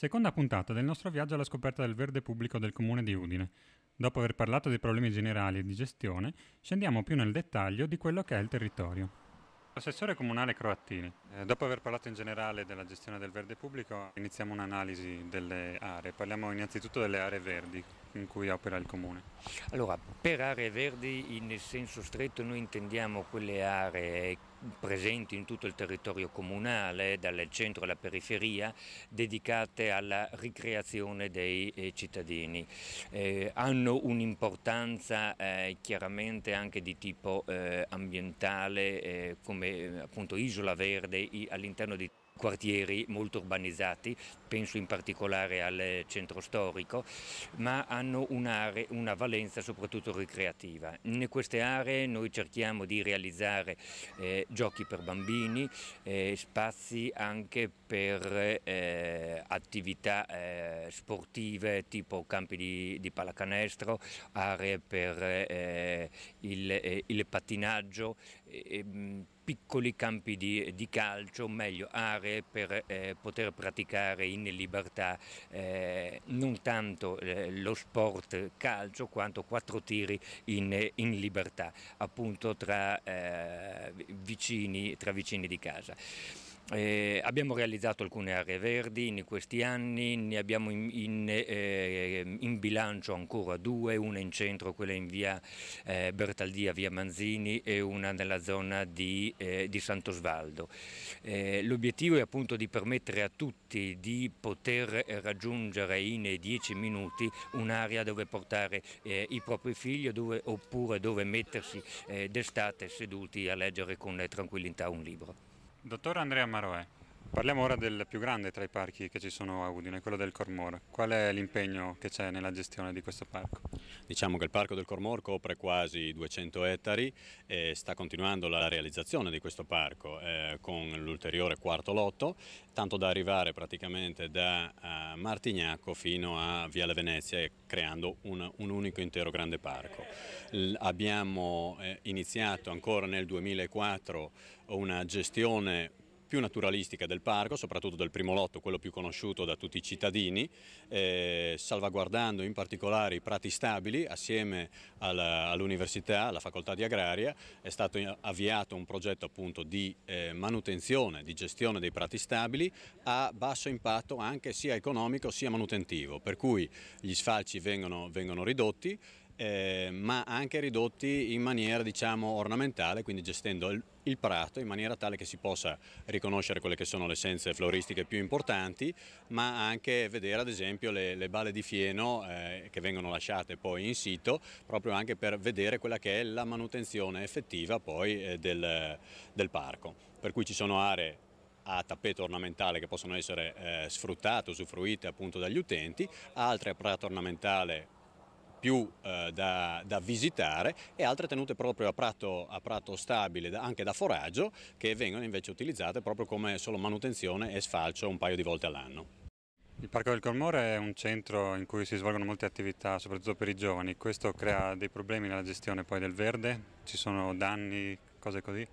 Seconda puntata del nostro viaggio alla scoperta del verde pubblico del comune di Udine. Dopo aver parlato dei problemi generali e di gestione, scendiamo più nel dettaglio di quello che è il territorio. L'assessore comunale Croattini eh, dopo aver parlato in generale della gestione del verde pubblico, iniziamo un'analisi delle aree. Parliamo innanzitutto delle aree verdi in cui opera il Comune. Allora, per aree verdi in senso stretto noi intendiamo quelle aree presenti in tutto il territorio comunale, dal centro alla periferia, dedicate alla ricreazione dei eh, cittadini. Eh, hanno un'importanza eh, chiaramente anche di tipo eh, ambientale, eh, come appunto Isola Verde all'interno di quartieri molto urbanizzati, penso in particolare al centro storico, ma hanno un'area, una valenza soprattutto ricreativa. In queste aree noi cerchiamo di realizzare eh, giochi per bambini, eh, spazi anche per eh, attività eh, sportive tipo campi di, di pallacanestro, aree per eh, il, eh, il, pattinaggio piccoli campi di, di calcio, meglio aree per eh, poter praticare in libertà eh, non tanto eh, lo sport calcio quanto quattro tiri in, in libertà, appunto tra, eh, vicini, tra vicini di casa. Eh, abbiamo realizzato alcune aree verdi in questi anni, ne abbiamo in, in, eh, in bilancio ancora due, una in centro, quella in via eh, Bertaldia, via Manzini e una nella zona di, eh, di Sant'Osvaldo. Eh, l'obiettivo è appunto di permettere a tutti di poter raggiungere in dieci minuti un'area dove portare eh, i propri figli dove, oppure dove mettersi d'estate seduti a leggere con tranquillità un libro. Doutor André Amaroé. Parliamo ora del più grande tra i parchi che ci sono a Udine, quello del Cormor. Qual è l'impegno che c'è nella gestione di questo parco? Diciamo che il parco del Cormor copre quasi 200 ettari e sta continuando la realizzazione di questo parco eh, con l'ulteriore quarto lotto, tanto da arrivare praticamente da eh, Martignacco fino a Viale Venezia creando un, un unico intero grande parco. L abbiamo eh, iniziato ancora nel 2004 una gestione più naturalistica del parco, soprattutto del primo lotto, quello più conosciuto da tutti i cittadini, eh, salvaguardando in particolare i prati stabili assieme all'università, all alla facoltà di agraria, è stato avviato un progetto appunto di eh, manutenzione, di gestione dei prati stabili a basso impatto anche sia economico sia manutentivo, per cui gli sfalci vengono, vengono ridotti eh, ma anche ridotti in maniera diciamo ornamentale, quindi gestendo il il prato in maniera tale che si possa riconoscere quelle che sono le essenze floristiche più importanti ma anche vedere ad esempio le, le bale di fieno eh, che vengono lasciate poi in sito proprio anche per vedere quella che è la manutenzione effettiva poi eh, del, del parco. Per cui ci sono aree a tappeto ornamentale che possono essere eh, sfruttate, usufruite appunto dagli utenti, altre a prato ornamentale più eh, da, da, visitare e altre tenute proprio a prato, a prato stabile, da, anche da foraggio, che vengono invece utilizzate proprio come solo manutenzione e sfalcio un paio di volte all'anno. Il Parco del Colmore è un centro in cui si svolgono molte attività, soprattutto per i giovani. Questo crea dei problemi nella gestione poi del verde? Ci sono danni, cose così?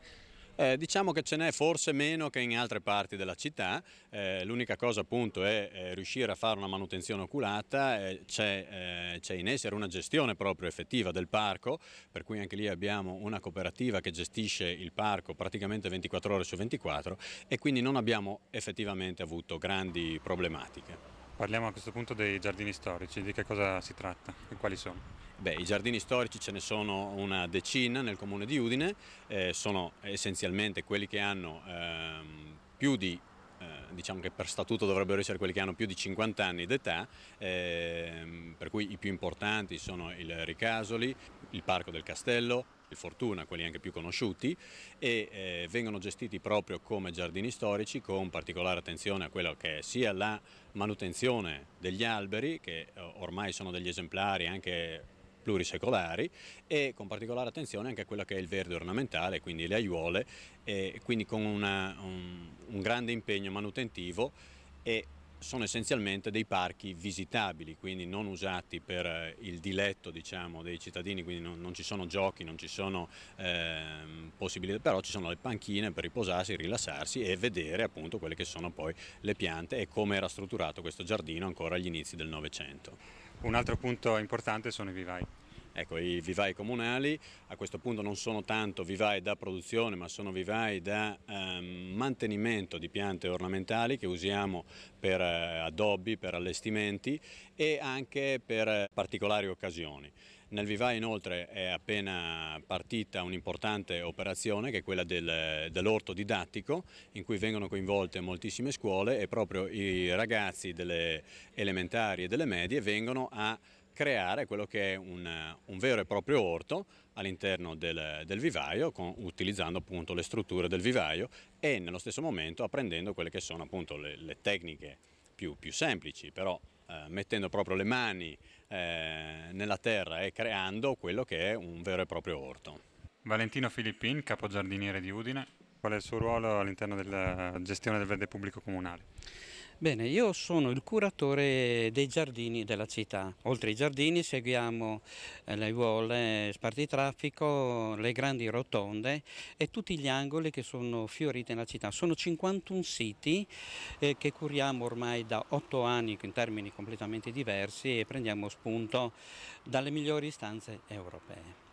Eh, diciamo che ce n'è forse meno che in altre parti della città, eh, l'unica cosa appunto è eh, riuscire a fare una manutenzione oculata, eh, eh, c'è in essere una gestione proprio effettiva del parco, per cui anche lì abbiamo una cooperativa che gestisce il parco praticamente 24 ore su 24 e quindi non abbiamo effettivamente avuto grandi problematiche. Parliamo a questo punto dei giardini storici, di che cosa si tratta e quali sono? Beh, I giardini storici ce ne sono una decina nel comune di Udine, eh, sono essenzialmente quelli che hanno ehm, più di eh, diciamo che per statuto dovrebbero essere quelli che hanno più di 50 anni d'età, ehm, per cui i più importanti sono il Ricasoli, il Parco del Castello, di fortuna, quelli anche più conosciuti, e eh, vengono gestiti proprio come giardini storici con particolare attenzione a quello che è sia la manutenzione degli alberi, che eh, ormai sono degli esemplari anche plurisecolari e con particolare attenzione anche a quello che è il verde ornamentale, quindi le aiuole, e quindi con una, un, un grande impegno manutentivo e sono essenzialmente dei parchi visitabili, quindi non usati per eh, il diletto diciamo, dei cittadini, quindi non, non, ci sono giochi, non ci sono eh, possibilità, però ci sono le panchine per riposarsi, rilassarsi e vedere appunto quelle che sono poi le piante e come era strutturato questo giardino ancora agli inizi del Novecento. Un altro punto importante sono i vivai. Ecco, I vivai comunali a questo punto non sono tanto vivai da produzione ma sono vivai da eh, mantenimento di piante ornamentali che usiamo per eh, addobbi, per allestimenti e anche per eh, particolari occasioni. Nel vivai inoltre è appena partita un'importante operazione che è quella del, dell'orto didattico in cui vengono coinvolte moltissime scuole e proprio i ragazzi delle elementari e delle medie vengono a creare quello che è un, eh, un vero e proprio orto all'interno del, del, vivaio con, utilizzando appunto le strutture del vivaio e nello stesso momento apprendendo quelle che sono appunto le, le tecniche più, più, semplici però eh, mettendo proprio le mani eh, nella terra e creando quello che è un vero e proprio orto. Valentino Filippin, capogiardiniere di Udine, qual è il suo ruolo all'interno della gestione del verde pubblico comunale? Bene, io sono il curatore dei giardini della città. Oltre ai giardini seguiamo eh, le uole, sparti traffico, le grandi rotonde e tutti gli angoli che sono fioriti nella città. Sono 51 siti eh, che curiamo ormai da 8 anni in termini completamente diversi e prendiamo spunto dalle migliori istanze europee.